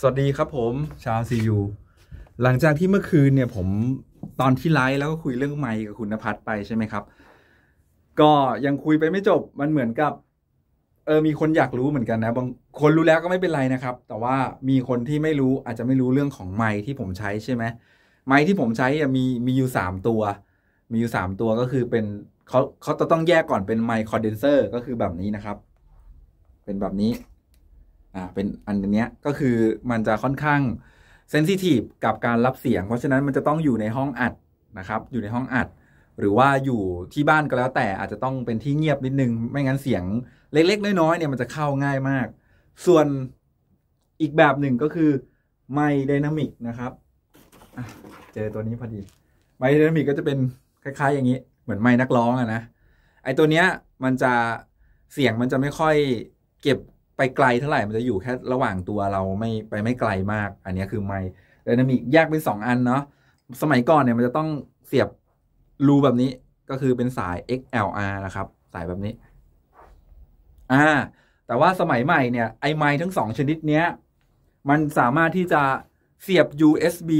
สวัสดีครับผมชาวซียูหลังจากที่เมื่อคืนเนี่ย ผมตอนที่ไลฟ์แล้วก็คุยเรื่องไมค์กับคุณนภัสไปใช่ไหมครับ ก็ยังคุยไปไม่จบมันเหมือนกับเออมีคนอยากรู้เหมือนกันนะ บางคนรู้แล้วก็ไม่เป็นไรนะครับ แต่ว่ามีคนที่ไม่รู้อาจจะไม่รู้เรื่องของไมค์ที่ผมใช้ใช่ไหมไมค์ที่ผมใช้มีมีอยู่สามตัวมีอยู่สามตัวก็คือเป็นเขาเขาจะต้องแยกก่อนเป็นไมค์คอนเดนเซอร์ก็คือแบบนี้นะครับ เป็นแบบนี้่าเป็นอันเนี้ย ก็คือมันจะค่อนข้างเซนซิทีฟกับการรับเสียง เพราะฉะนั้นมันจะต้องอยู่ในห้องอัดนะครับ อยู่ในห้องอัด หรือว่าอยู่ที่บ้านก็แล้ว แต่อาจจะต้องเป็นที่เงียบนิดนึง ไม่งั้นเสียงเล็กๆน้อยๆเนี่ยมันจะเข้าง่ายมาก ส่วนอีกแบบหนึ่งก็คือไมค์ไดนามิกนะครับเจอตัวนี้พอดีไมค์ไดนามิกก็จะเป็นคล้ายๆอย่างนี้ เหมือนไมค์นักร้องอะนะไอตัวเนี้ยมันจะเสียงมันจะไม่ค่อยเก็บไปไกลเท่าไหร่ มันจะอยู่แค่ระหว่างตัวเราไม่ไปไม่ไกลมาก อันนี้คือไมค์ไดนามิกแยกเป็นสองอันเนาะ สมัยก่อนเนี่ยมันจะต้องเสียบ รูแบบนี้ ก็คือเป็นสาย XLR นะครับ สายแบบนี้ อ่า แต่ว่าสมัยใหม่เนี่ยไอไมค์ทั้งสองชนิดเนี้ย มันสามารถที่จะเสียบ USB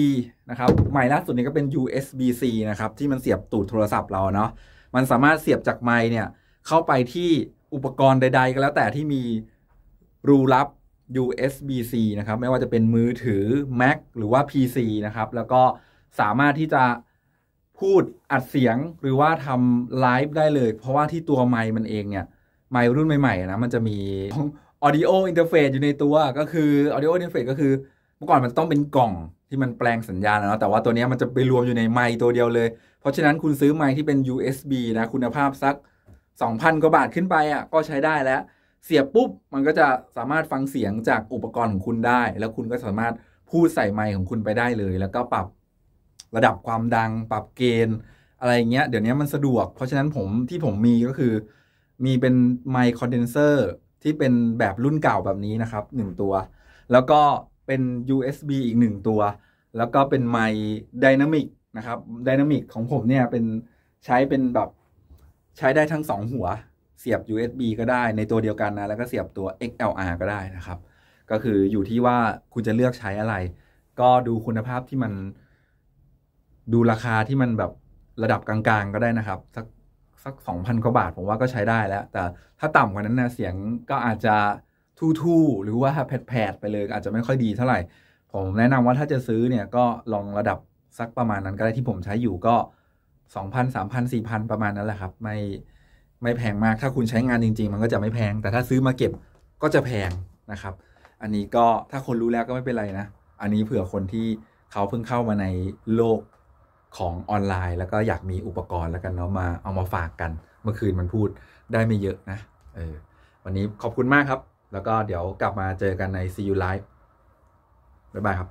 นะครับ ใหม่ล่าสุดนี้ก็เป็น USB C นะครับ ที่มันเสียบตูดโทรศัพท์เราเนาะ มันสามารถเสียบจากไมค์เนี่ย เข้าไปที่อุปกรณ์ใด ๆ ก็แล้วแต่ที่มีรูรับ USB-C นะครับไม่ว่าจะเป็นมือถือ Mac หรือว่า PC นะครับ แล้วก็สามารถที่จะพูดอัดเสียงหรือว่าทำไลฟ์ได้เลย เพราะว่าที่ตัวไมค์มันเองเนี่ยไมค์รุ่นใหม่ๆนะมันจะมี audio interface อยู่ในตัวก็คือ audio interface ก็คือ เมื่อก่อนมันต้องเป็นกล่องที่มันแปลงสัญญาณนะแต่ว่าตัวนี้มันจะไปรวมอยู่ในไมค์ตัวเดียวเลย เพราะฉะนั้นคุณซื้อไมค์ที่เป็น USB นะคุณภาพสัก2,000กว่าบาทขึ้นไปอ่ะก็ใช้ได้แล้วเสียบปุ๊บมันก็จะสามารถฟังเสียงจากอุปกรณ์ของคุณได้ แล้วคุณก็สามารถพูดใส่ไมค์ของคุณไปได้เลยแล้วก็ปรับระดับความดังปรับเกณฑ์อะไรเงี้ยเดี๋ยวนี้มันสะดวกเพราะฉะนั้นผมที่ผมมีก็คือมีเป็นไมค์คอนเดนเซอร์ที่เป็นแบบรุ่นเก่าแบบนี้นะครับหนึ่งตัวแล้วก็เป็น USB อีกหนึ่งตัว แล้วก็เป็นไมค์ไดนามิกนะครับไดนามิกของผมเนี่ยเป็นใช้เป็นแบบใช้ได้ทั้งสองหัวเสียบ USB ก็ได้ในตัวเดียวกันนะ แล้วก็เสียบตัว XLR ก็ได้นะครับ ก็คืออยู่ที่ว่าคุณจะเลือกใช้อะไร ก็ดูคุณภาพที่มัน ดูราคาที่มันแบบระดับกลางๆก็ได้นะครับ สักสักสองพันกว่าบาทผมว่าก็ใช้ได้แล้ว แต่ถ้าต่ำกว่านั้นนะเสียงก็อาจจะทู่ๆหรือว่าแผดๆไปเลย อาจจะไม่ค่อยดีเท่าไหร่ ผมแนะนำว่าถ้าจะซื้อเนี่ยก็ลองระดับสักประมาณนั้นก็ได้ที่ผมใช้อยู่ก็สองพันสามพันสี่พันประมาณนั้นแหละครับ ไม่ไม่แพงมาก ถ้าคุณใช้งาน จริงๆ มันก็จะไม่แพง แต่ถ้าซื้อมาเก็บก็จะแพงนะครับ อันนี้ก็ถ้าคนรู้แล้วก็ไม่เป็นไรนะ อันนี้เผื่อคนที่เขาเพิ่งเข้ามาในโลกของออนไลน์ แล้วก็อยากมีอุปกรณ์แล้วกันเนาะ มาเอามาฝากกัน เมื่อคืนมันพูดได้ไม่เยอะนะ เออ วันนี้ขอบคุณมากครับ แล้วก็เดี๋ยวกลับมาเจอกันใน c u live บ๊ายบายครับ